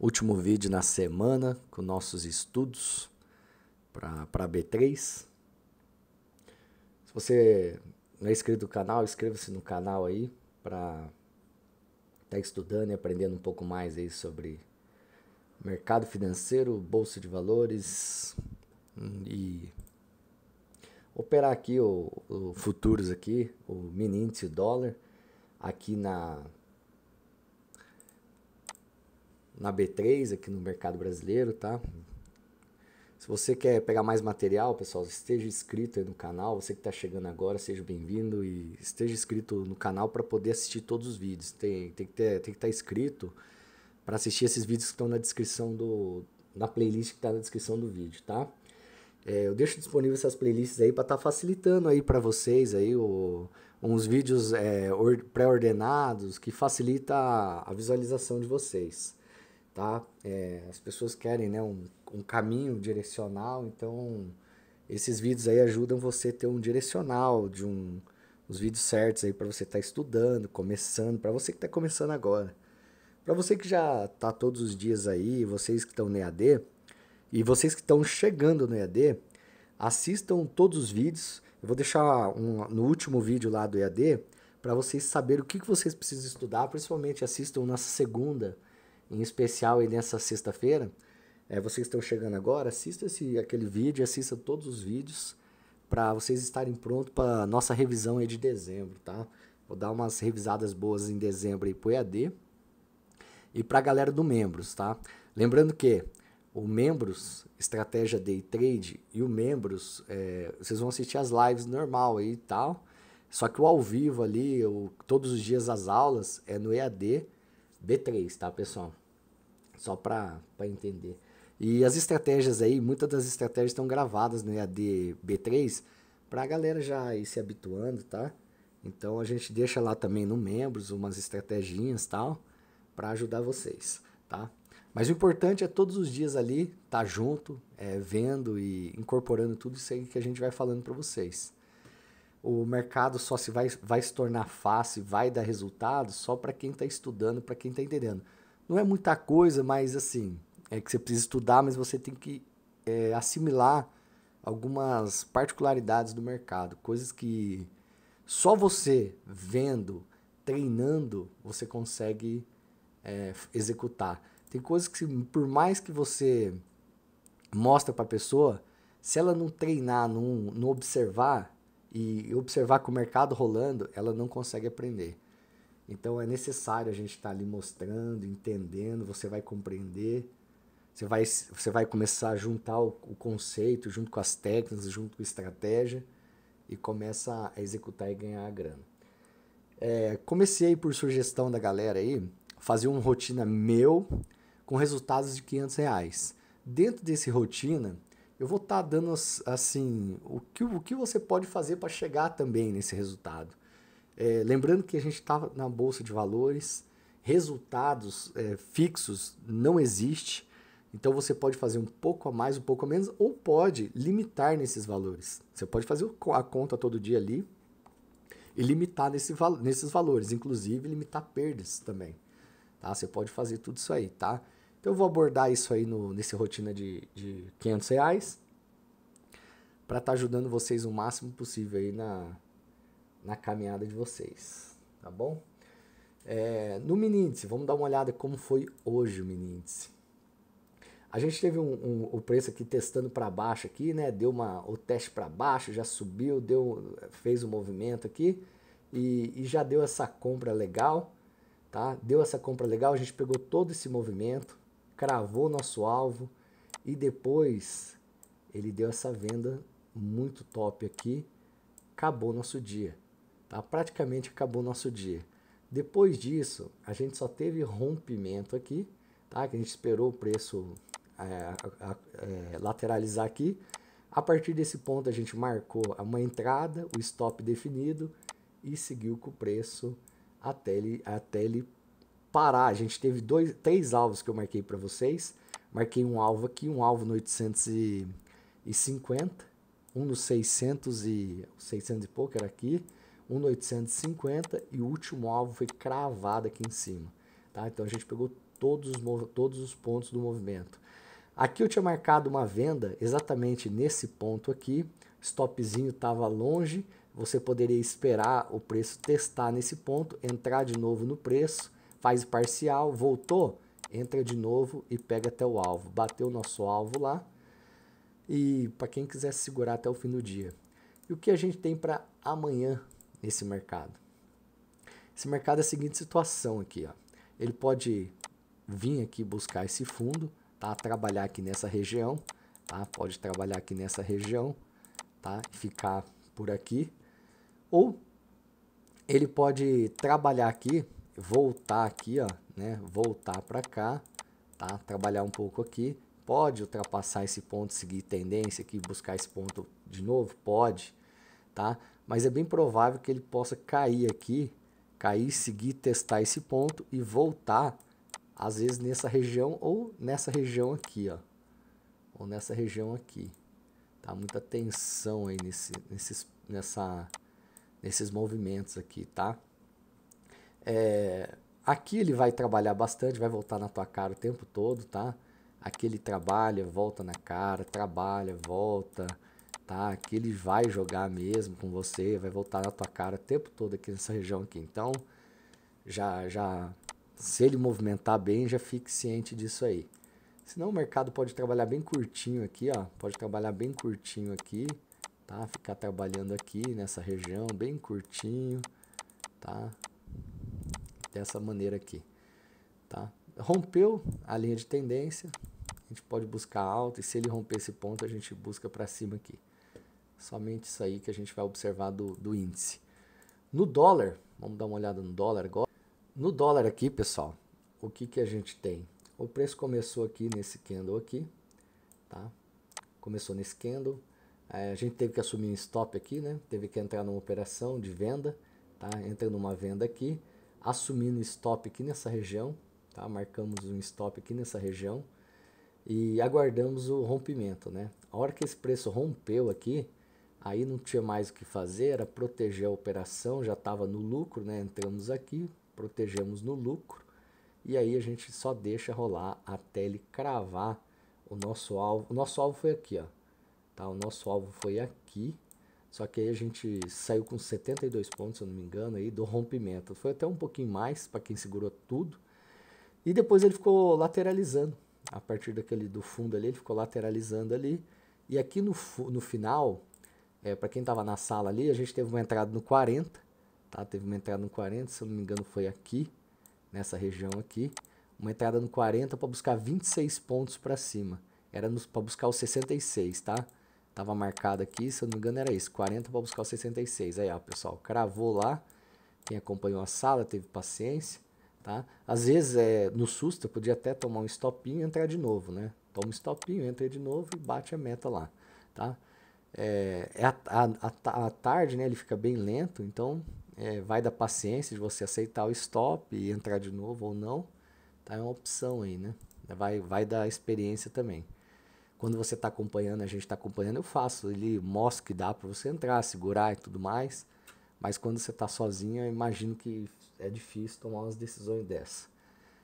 último vídeo na semana com nossos estudos para B3. Se você não é inscrito no canal, inscreva-se no canal aí para estar tá estudando e aprendendo um pouco mais aí sobre mercado financeiro, bolsa de valores hum, e operar aqui o, o futuros aqui, o mini índice dólar aqui na na B3 aqui no mercado brasileiro, tá? Se você quer pegar mais material, pessoal, esteja inscrito aí no canal. Você que está chegando agora, seja bem-vindo e esteja inscrito no canal para poder assistir todos os vídeos. Tem, tem que ter, tem que estar tá inscrito para assistir esses vídeos que estão na descrição do na playlist que está na descrição do vídeo, tá? É, eu deixo disponível essas playlists aí para estar tá facilitando aí para vocês aí o, uns vídeos é, pré-ordenados que facilita a visualização de vocês tá? É, as pessoas querem né, um, um caminho direcional, então esses vídeos aí ajudam você a ter um direcional de um os vídeos certos aí para você estar tá estudando, começando, para você que está começando agora. Para você que já está todos os dias aí, vocês que estão no EAD e vocês que estão chegando no EAD, assistam todos os vídeos. Eu vou deixar um, no último vídeo lá do EAD para vocês saberem o que, que vocês precisam estudar, principalmente assistam nossa segunda em especial aí nessa sexta-feira. É, vocês estão chegando agora, assista esse, aquele vídeo, assista todos os vídeos para vocês estarem prontos para nossa revisão aí de dezembro, tá? Vou dar umas revisadas boas em dezembro aí pro EAD e para a galera do membros, tá? Lembrando que o membros estratégia day trade e o membros é, vocês vão assistir as lives normal aí e tal, só que o ao vivo ali, o, todos os dias as aulas é no EAD B3, tá, pessoal? Só para entender. E as estratégias aí, muitas das estratégias estão gravadas no EAD B3 para a galera já ir se habituando, tá? Então a gente deixa lá também no membros umas estratégias tal para ajudar vocês, tá? Mas o importante é todos os dias ali estar tá junto, é, vendo e incorporando tudo isso aí que a gente vai falando para vocês o mercado só se vai, vai se tornar fácil, vai dar resultado só para quem está estudando, para quem está entendendo. Não é muita coisa, mas assim, é que você precisa estudar, mas você tem que é, assimilar algumas particularidades do mercado, coisas que só você vendo, treinando, você consegue é, executar. Tem coisas que, por mais que você mostra para a pessoa, se ela não treinar, não, não observar, e observar com o mercado rolando, ela não consegue aprender. Então é necessário a gente estar tá ali mostrando, entendendo, você vai compreender, você vai, você vai começar a juntar o, o conceito junto com as técnicas, junto com a estratégia e começa a executar e ganhar a grana. É, comecei por sugestão da galera aí, fazer um rotina meu com resultados de 500 reais. Dentro desse rotina, eu vou estar tá dando assim o que, o que você pode fazer para chegar também nesse resultado. É, lembrando que a gente está na bolsa de valores, resultados é, fixos não existe, então você pode fazer um pouco a mais, um pouco a menos, ou pode limitar nesses valores. Você pode fazer a conta todo dia ali e limitar nesse, nesses valores, inclusive limitar perdas também. Tá? Você pode fazer tudo isso aí, tá? Então eu vou abordar isso aí no, nesse rotina de, de 500 reais para estar tá ajudando vocês o máximo possível aí na, na caminhada de vocês, tá bom? É, no Miníndice, vamos dar uma olhada como foi hoje o A gente teve um, um, o preço aqui testando para baixo aqui, né? Deu uma, o teste para baixo, já subiu, deu, fez o um movimento aqui e, e, já deu essa compra legal, tá? Deu essa compra legal, a gente pegou todo esse movimento, cravou nosso alvo e depois ele deu essa venda muito top aqui. Acabou nosso dia, tá? Praticamente acabou nosso dia. Depois disso, a gente só teve rompimento aqui, tá? Que a gente esperou o preço é, é, lateralizar aqui. A partir desse ponto, a gente marcou uma entrada, o stop definido e seguiu com o preço até ele, até ele Pará, a gente teve dois, três alvos que eu marquei para vocês. Marquei um alvo aqui, um alvo no 850, um no 600 e 600 e pouco era aqui, um no 850 e o último alvo foi cravado aqui em cima, tá? Então a gente pegou todos os, todos os pontos do movimento. Aqui eu tinha marcado uma venda exatamente nesse ponto aqui, stopzinho estava longe, você poderia esperar o preço testar nesse ponto, entrar de novo no preço, faz parcial, voltou, entra de novo e pega até o alvo. Bateu o nosso alvo lá e para quem quiser segurar até o fim do dia. E o que a gente tem para amanhã nesse mercado? Esse mercado é a seguinte situação aqui, ó. Ele pode vir aqui buscar esse fundo, tá? Trabalhar aqui nessa região, tá? Pode trabalhar aqui nessa região, tá? Ficar por aqui. Ou ele pode trabalhar aqui voltar aqui, ó, né? Voltar para cá, tá? Trabalhar um pouco aqui. Pode ultrapassar esse ponto, seguir tendência aqui, buscar esse ponto de novo? Pode, tá? Mas é bem provável que ele possa cair aqui, cair, seguir, testar esse ponto e voltar, às vezes nessa região ou nessa região aqui, ó. Ou nessa região aqui. Tá muita tensão aí nesse, nesses, nessa, nesses movimentos aqui, tá? É, aqui ele vai trabalhar bastante, vai voltar na tua cara o tempo todo, tá? Aqui ele trabalha, volta na cara, trabalha, volta, tá? Aqui ele vai jogar mesmo com você, vai voltar na tua cara o tempo todo aqui nessa região aqui. Então, já, já, se ele movimentar bem, já fique ciente disso aí. Senão o mercado pode trabalhar bem curtinho aqui, ó. Pode trabalhar bem curtinho aqui, tá? Ficar trabalhando aqui nessa região, bem curtinho, tá? dessa maneira aqui. Tá? Rompeu a linha de tendência, a gente pode buscar alta e se ele romper esse ponto, a gente busca para cima aqui. Somente isso aí que a gente vai observar do, do índice. No dólar, vamos dar uma olhada no dólar agora. No dólar aqui, pessoal, o que, que a gente tem? O preço começou aqui nesse candle aqui, tá? Começou nesse candle. É, a gente teve que assumir um stop aqui, né? Teve que entrar numa operação de venda, tá? Entra numa venda aqui assumindo stop aqui nessa região, tá? Marcamos um stop aqui nessa região e aguardamos o rompimento, né? A hora que esse preço rompeu aqui, aí não tinha mais o que fazer, era proteger a operação, já estava no lucro, né? Entramos aqui, protegemos no lucro e aí a gente só deixa rolar até ele cravar o nosso alvo. O nosso alvo foi aqui, ó. Tá? O nosso alvo foi aqui só que aí a gente saiu com 72 pontos, se eu não me engano, aí do rompimento. Foi até um pouquinho mais para quem segurou tudo. E depois ele ficou lateralizando. A partir daquele do fundo ali, ele ficou lateralizando ali. E aqui no, no final, é, para quem estava na sala ali, a gente teve uma entrada no 40, tá? Teve uma entrada no 40, se eu não me engano, foi aqui, nessa região aqui. Uma entrada no 40 para buscar 26 pontos para cima. Era para buscar os 66, tá? Tava marcado aqui, se eu não me engano era isso, 40 para buscar o 66. Aí, ó, pessoal, cravou lá. Quem acompanhou a sala teve paciência, tá? Às vezes, é, no susto, eu podia até tomar um stopinho e entrar de novo, né? Toma um stopinho, entra de novo e bate a meta lá, tá? É, é a, a, a, tarde, né, ele fica bem lento, então é, vai da paciência de você aceitar o stop e entrar de novo ou não, tá? É uma opção aí, né? Vai, vai da experiência também. Quando você está acompanhando, a gente está acompanhando, eu faço, ele mostra que dá para você entrar, segurar e tudo mais. Mas quando você está sozinho, eu imagino que é difícil tomar umas decisões dessa.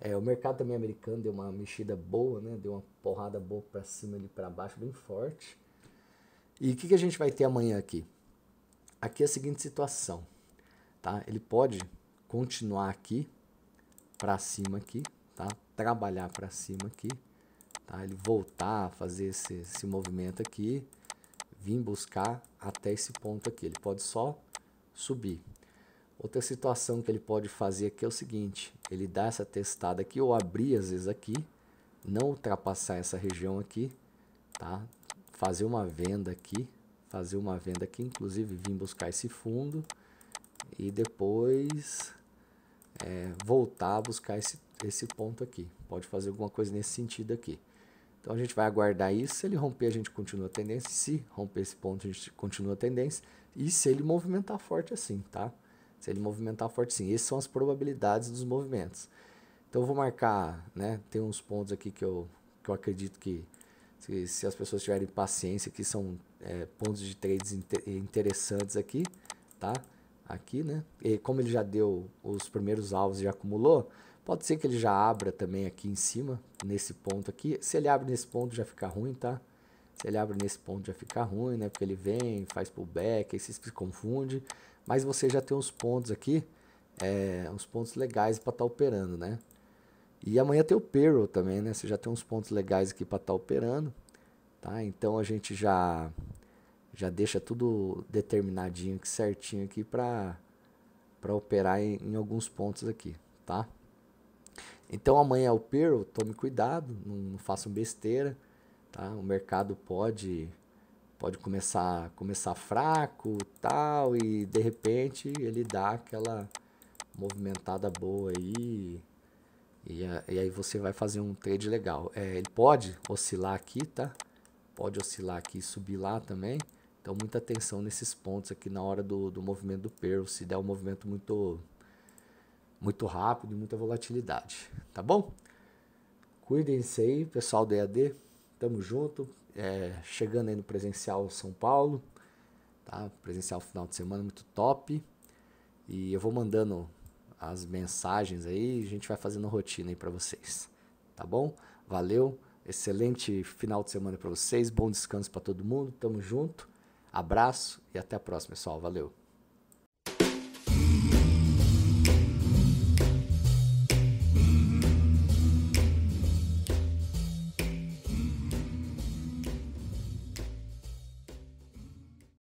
É, o mercado também americano deu uma mexida boa, né? Deu uma porrada boa para cima e para baixo, bem forte. E o que, que a gente vai ter amanhã aqui? Aqui é a seguinte situação, tá? Ele pode continuar aqui para cima aqui, tá? Trabalhar para cima aqui Tá? Ele voltar a fazer esse, esse movimento aqui, vir buscar até esse ponto aqui. Ele pode só subir. Outra situação que ele pode fazer aqui é o seguinte, ele dá essa testada aqui, ou abrir às vezes aqui, não ultrapassar essa região aqui, tá? Fazer uma venda aqui, fazer uma venda aqui, inclusive vir buscar esse fundo e depois é, voltar a buscar esse, esse ponto aqui. Pode fazer alguma coisa nesse sentido aqui. Então a gente vai aguardar isso. Se ele romper, a gente continua a tendência. Se romper esse ponto, a gente continua a tendência. E se ele movimentar forte assim, tá? Se ele movimentar forte sim. Essas são as probabilidades dos movimentos. Então eu vou marcar, né? Tem uns pontos aqui que eu, que eu acredito que se, se as pessoas tiverem paciência, que são é, pontos de trades inter, interessantes aqui, tá? Aqui, né? E como ele já deu os primeiros alvos e já acumulou, Pode ser que ele já abra também aqui em cima, nesse ponto aqui. Se ele abre nesse ponto já fica ruim, tá? Se ele abre nesse ponto já fica ruim, né? Porque ele vem, faz pullback, aí você se confunde. Mas você já tem uns pontos aqui, é, uns pontos legais para estar tá operando, né? E amanhã tem o payroll também, né? Você já tem uns pontos legais aqui para estar tá operando, tá? Então a gente já já deixa tudo determinadinho, certinho aqui para para operar em, em alguns pontos aqui, tá? Então amanhã é o Pearl, tome cuidado, não, não façam besteira, tá? O mercado pode pode começar começar fraco, tal, e de repente ele dá aquela movimentada boa aí. E, e aí você vai fazer um trade legal. É, ele pode oscilar aqui, tá? Pode oscilar aqui e subir lá também. Então muita atenção nesses pontos aqui na hora do, do movimento do Pearl. Se der um movimento muito muito rápido e muita volatilidade, tá bom? Cuidem-se aí, pessoal do EAD, tamo junto, é, chegando aí no presencial São Paulo, tá? Presencial final de semana muito top e eu vou mandando as mensagens aí, a gente vai fazendo rotina aí para vocês, tá bom? Valeu, excelente final de semana para vocês, bom descanso para todo mundo, tamo junto, abraço e até a próxima, pessoal, valeu.